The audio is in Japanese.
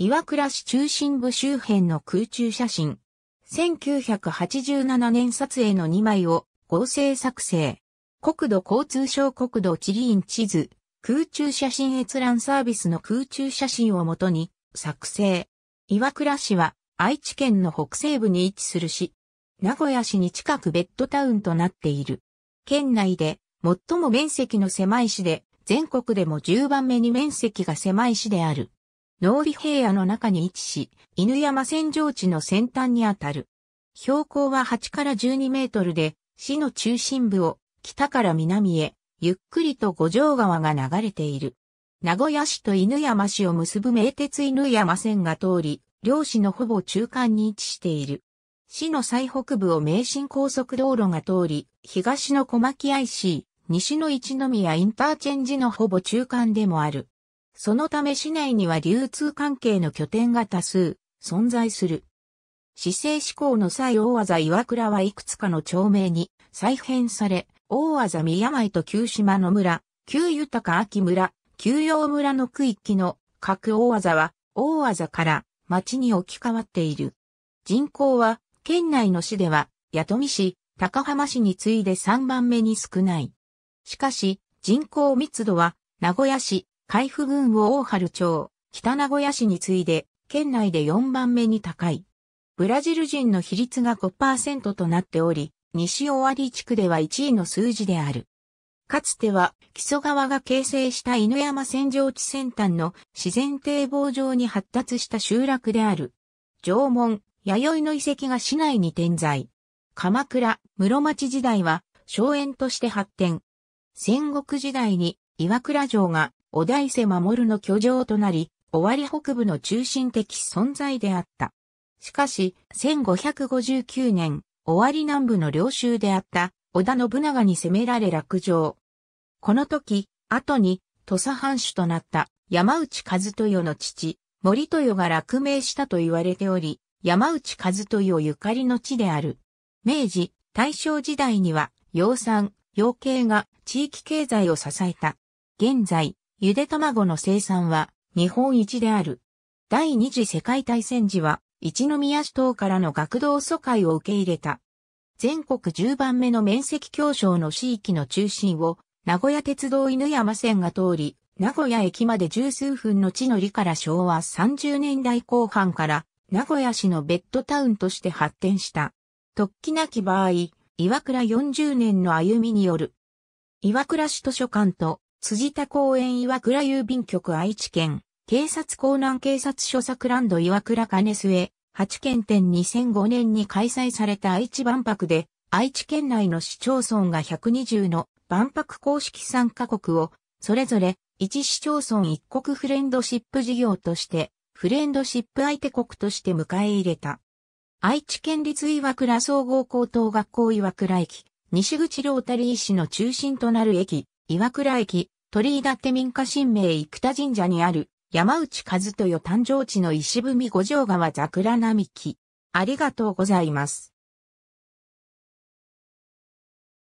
岩倉市中心部周辺の空中写真。1987年撮影の2枚を合成作成。国土交通省国土地理院地図、空中写真閲覧サービスの空中写真をもとに作成。岩倉市は愛知県の北西部に位置する市。名古屋市に近くベッドタウンとなっている。県内で最も面積の狭い市で、全国でも10番目に面積が狭い市である。農備平野の中に位置し、犬山線上地の先端にあたる。標高は8から12メートルで、市の中心部を北から南へ、ゆっくりと五条川が流れている。名古屋市と犬山市を結ぶ名鉄犬山線が通り、両市のほぼ中間に位置している。市の最北部を名神高速道路が通り、東の小牧 IC、西の一宮インターチェンジのほぼ中間でもある。そのため市内には流通関係の拠点が多数存在する。市政志向の際大技岩倉はいくつかの町名に再編され、大技宮前と旧島の村、旧豊秋村、旧陽村の区域の各大技は大技から町に置き換わっている。人口は県内の市では八富市、高浜市に次いで3番目に少ない。しかし人口密度は名古屋市、海部郡を大原町、北名古屋市に次いで、県内で4番目に高い。ブラジル人の比率が5%となっており、西尾割地区では1位の数字である。かつては、木曽川が形成した犬山扇状地先端の自然堤防上に発達した集落である。縄文、弥生の遺跡が市内に点在。鎌倉、室町時代は、荘園として発展。戦国時代に岩倉城がお大瀬守の居城となり、尾張北部の中心的存在であった。しかし、1559年、尾張南部の領州であった織田信長に攻められ落城。この時、後に土佐藩主となった山内和豊の父、森豊が落命したと言われており、山内和豊ゆかりの地である。明治、大正時代には、養蚕、養鶏が地域経済を支えた。現在、ゆで卵の生産は日本一である。第二次世界大戦時は、一宮市等からの学童疎開を受け入れた。全国10番目の面積競争の地域の中心を、名古屋鉄道犬山線が通り、名古屋駅まで十数分の地の利から昭和30年代後半から、名古屋市のベッドタウンとして発展した。突起なき場合、岩倉40年の歩みによる、岩倉市図書館と辻田公園岩倉郵便局愛知県、警察港南警察署ランド岩倉金末、8県店2005年に開催された愛知万博で、愛知県内の市町村が120の万博公式参加国を、それぞれ1市町村1国フレンドシップ事業として、フレンドシップ相手国として迎え入れた。愛知県立岩倉総合高等学校岩倉駅、西口ロータリー市の中心となる駅、岩倉駅、鳥居立民家神明生田神社にある、山内和豊誕生地の石踏み五条川桜並木。ありがとうございます。